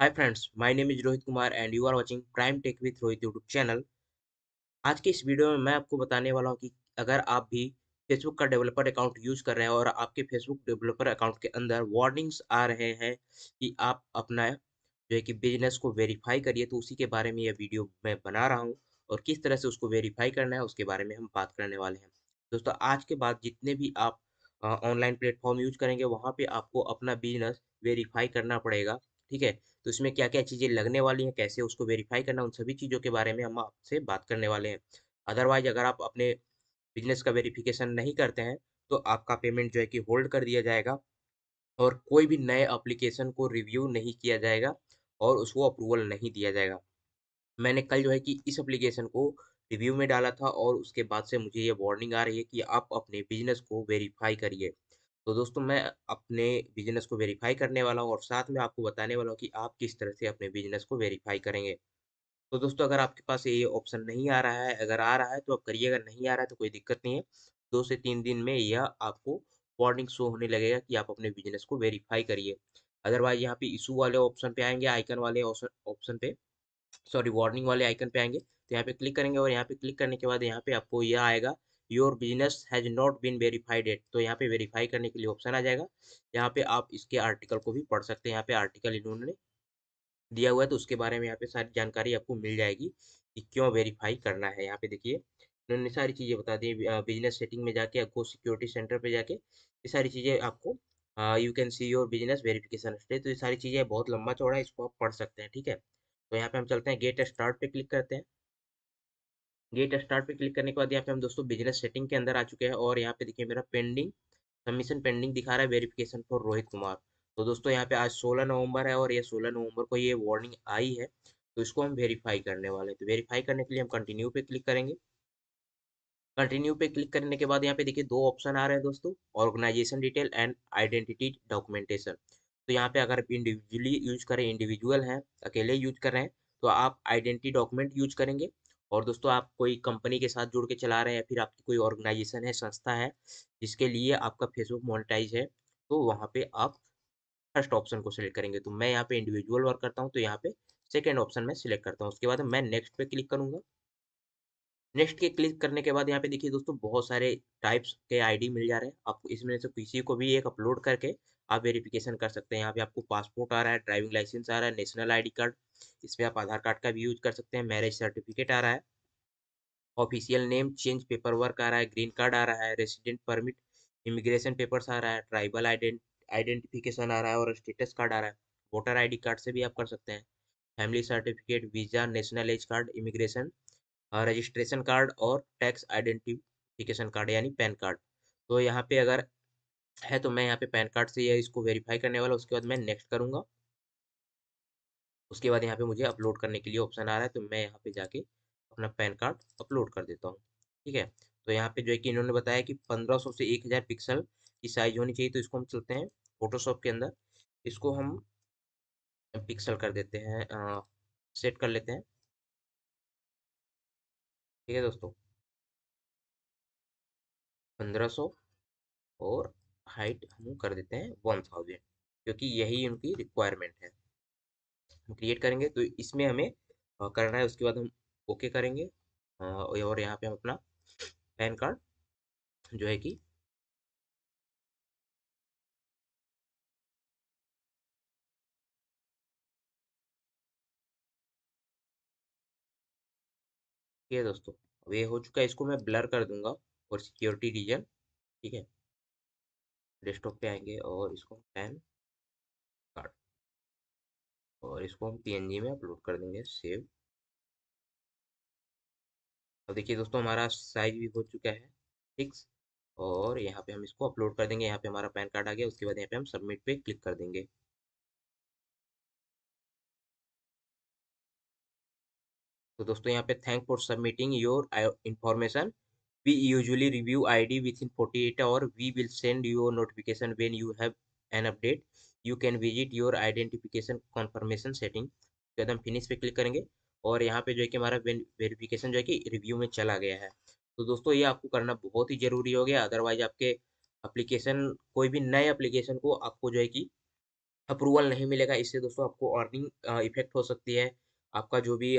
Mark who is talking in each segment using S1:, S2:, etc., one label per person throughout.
S1: hi friends my name is Rohit Kumar and you are watching crime tech with Rohit YouTube channel आज के इस video में मैं आपको बताने वाला हूं कि अगर आप भी फेसबुक का डेवलपर अकाउंट यूज कर रहे हैं और आपके फेसबुक डेवलपर अकाउंट के अंदर वार्निंग्स आ रहे हैं कि आप अपना जो है कि बिजनेस को वेरीफाई करिए तो उसी के बारे में यह वीडियो मैं बना रहा हूँ और किस तरह से उसको वेरीफाई करना है उसके बारे में हम बात करने वाले हैं दोस्तों आज के बाद जितने भी आप ऑनलाइन प्लेटफॉर्म यूज करेंगे वहाँ पर आपको अपना बिजनेस वेरीफाई करना पड़ेगा ठीक है तो इसमें क्या क्या चीज़ें लगने वाली हैं कैसे उसको वेरीफाई करना उन सभी चीज़ों के बारे में हम आपसे बात करने वाले हैं अदरवाइज अगर आप अपने बिजनेस का वेरीफिकेशन नहीं करते हैं तो आपका पेमेंट जो है कि होल्ड कर दिया जाएगा और कोई भी नए अप्लीकेशन को रिव्यू नहीं किया जाएगा और उसको अप्रूवल नहीं दिया जाएगा मैंने कल जो है कि इस एप्लीकेशन को रिव्यू में डाला था और उसके बाद से मुझे ये वार्निंग आ रही है कि आप अपने बिजनेस को वेरीफाई करिए तो दोस्तों मैं अपने बिजनेस को वेरीफाई करने वाला हूँ और साथ में आपको बताने वाला हूँ कि आप किस तरह से अपने बिजनेस को वेरीफाई करेंगे तो दोस्तों अगर आपके पास ये ऑप्शन नहीं आ रहा है अगर आ रहा है तो आप करिएगा नहीं आ रहा है तो कोई दिक्कत नहीं है दो से तीन दिन में यह आपको वार्निंग शो होने लगेगा कि आप अपने बिजनेस को वेरीफाई करिए अदरवाइज यहाँ पे इशू वाले ऑप्शन पे आएंगे आइकन वाले ऑप्शन पे सॉरी वार्निंग वाले आइकन पे आएंगे तो यहाँ पे क्लिक करेंगे और यहाँ पे क्लिक करने के बाद यहाँ पे आपको यह आएगा your business has not been verified yet तो यहाँ पे वेरीफाई करने के लिए ऑप्शन आ जाएगा यहाँ पे आप इसके आर्टिकल को भी पढ़ सकते हैं यहाँ पे आर्टिकल इन्होंने दिया हुआ है तो उसके बारे में यहाँ पे सारी जानकारी आपको मिल जाएगी कि क्यों वेरीफाई करना है यहाँ पे देखिए इन्होंने सारी चीज़ें बता दी बिजनेस सेटिंग में जाके आपको सिक्योरिटी सेंटर पे जाके ये सारी चीज़ें आपको you can see your business verification stage तो ये सारी चीज़ें बहुत लंबा चौड़ा है इसको आप पढ़ सकते हैं ठीक है तो यहाँ पे हम चलते हैं गेट स्टार्ट पे क्लिक करते हैं गेट स्टार्ट पे क्लिक करने के बाद यहाँ पे हम दोस्तों बिजनेस सेटिंग के अंदर आ चुके हैं और यहाँ पे देखिए मेरा पेंडिंग सबमिशन पेंडिंग दिखा रहा है वेरिफिकेशन फॉर रोहित कुमार तो दोस्तों यहाँ पे आज 16 नवंबर है और ये 16 नवंबर को ये वार्निंग आई है तो इसको हम वेरीफाई करने वाले हैं तो वेरीफाई करने के लिए हम कंटिन्यू पे क्लिक करेंगे कंटिन्यू पे क्लिक करने के बाद यहाँ पे देखिए दो ऑप्शन आ रहे हैं दोस्तों organisation detail and identity documentation तो यहाँ पे अगर इंडिविजुअली यूज करें इंडिविजुअल हैं अकेले यूज कर रहे हैं तो आप आइडेंटिटी डॉक्यूमेंट यूज करेंगे और दोस्तों आप कोई कंपनी के साथ जुड़ के चला रहे हैं या फिर आपकी कोई ऑर्गेनाइजेशन है संस्था है जिसके लिए आपका फेसबुक मोनिटाइज है तो वहाँ पे आप फर्स्ट ऑप्शन को सिलेक्ट करेंगे तो मैं यहाँ पे इंडिविजुअल वर्क करता हूँ तो यहाँ पे सेकेंड ऑप्शन में सिलेक्ट करता हूँ उसके बाद मैं नेक्स्ट पे क्लिक करूँगा नेक्स्ट के क्लिक करने के बाद यहाँ पे देखिए दोस्तों बहुत सारे टाइप्स के आईडी मिल जा रहे हैं आप इसमें से किसी को भी एक अपलोड करके आप वेरिफिकेशन कर सकते हैं यहाँ पे आपको पासपोर्ट आ रहा है ड्राइविंग लाइसेंस आ रहा है नेशनल आईडी कार्ड इसमें आप आधार कार्ड का भी यूज कर सकते हैं मैरिज सर्टिफिकेट आ रहा है official name change paper work आ रहा है ग्रीन कार्ड आ रहा है रेसिडेंट परमिट इमिग्रेशन पेपर्स आ रहा है ट्राइबल आइडेंटिफिकेशन आ रहा है और स्टेटस कार्ड आ रहा है वोटर आईडी कार्ड से भी आप कर सकते हैं family certificate visa national ID card immigration registration card और टैक्स आइडेंटिफिकेशन कार्ड यानी पैन कार्ड तो यहाँ पे अगर है तो मैं यहाँ पे पैन कार्ड से या इसको वेरीफाई करने वाला उसके बाद मैं नेक्स्ट करूँगा उसके बाद यहाँ पे मुझे अपलोड करने के लिए ऑप्शन आ रहा है तो मैं यहाँ पे जाके अपना पैन कार्ड अपलोड कर देता हूँ ठीक है तो यहाँ पे जो है कि इन्होंने बताया कि 1500 से 1000 पिक्सल की साइज होनी चाहिए तो इसको हम चलते हैं फोटोशॉप के अंदर इसको हम पिक्सल कर देते हैं आ, सेट कर लेते हैं ठीक है दोस्तों 1500 और हाइट हम कर देते हैं 1000 क्योंकि यही उनकी रिक्वायरमेंट है हम क्रिएट करेंगे तो इसमें हमें करना है उसके बाद हम ओके करेंगे और यहाँ पे हम अपना पैन कार्ड जो है कि ये दोस्तों अब ये हो चुका है इसको मैं ब्लर कर दूंगा और सिक्योरिटी रीजन ठीक है डेस्कटॉप पे आएंगे और इसको पैन इसको हम पीएनजी में अपलोड कर देंगे सेव अब देखिए दोस्तों हमारा साइज भी हो चुका है फिक्स और यहाँ पे हम इसको अपलोड कर देंगे यहाँ पे हमारा पैन कार्ड आ गया उसके बाद यहाँ पे हम सबमिट पे क्लिक कर देंगे तो दोस्तों यहाँ पे thank for submitting your information we usually review ID D within forty eight और we will send your notification when you have an update you can visit your identification confirmation setting तो एकदम finish पे click करेंगे और यहाँ पे जो है कि हमारा वेरिफिकेशन जो है कि रिव्यू में चला गया है तो दोस्तों ये आपको करना बहुत ही ज़रूरी हो गया अदरवाइज आपके अप्लीकेशन कोई भी नए अप्लीकेशन को आपको जो है कि अप्रूवल नहीं मिलेगा इससे दोस्तों आपको अर्निंग इफेक्ट हो सकती है आपका जो भी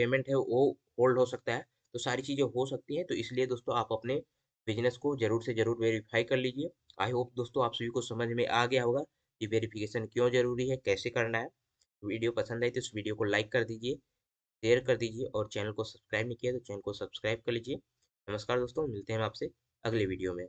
S1: पेमेंट है वो होल्ड हो सकता है तो सारी चीज़ें हो सकती हैं तो इसलिए दोस्तों आप अपने बिजनेस को जरूर से जरूर वेरीफाई कर लीजिए आई होप दोस्तों आप सभी को समझ में आ गया होगा कि वेरिफिकेशन क्यों ज़रूरी है कैसे करना है वीडियो पसंद आई तो इस वीडियो को लाइक कर दीजिए शेयर कर दीजिए और चैनल को सब्सक्राइब नहीं किया तो चैनल को सब्सक्राइब कर लीजिए नमस्कार दोस्तों मिलते हैं आपसे अगले वीडियो में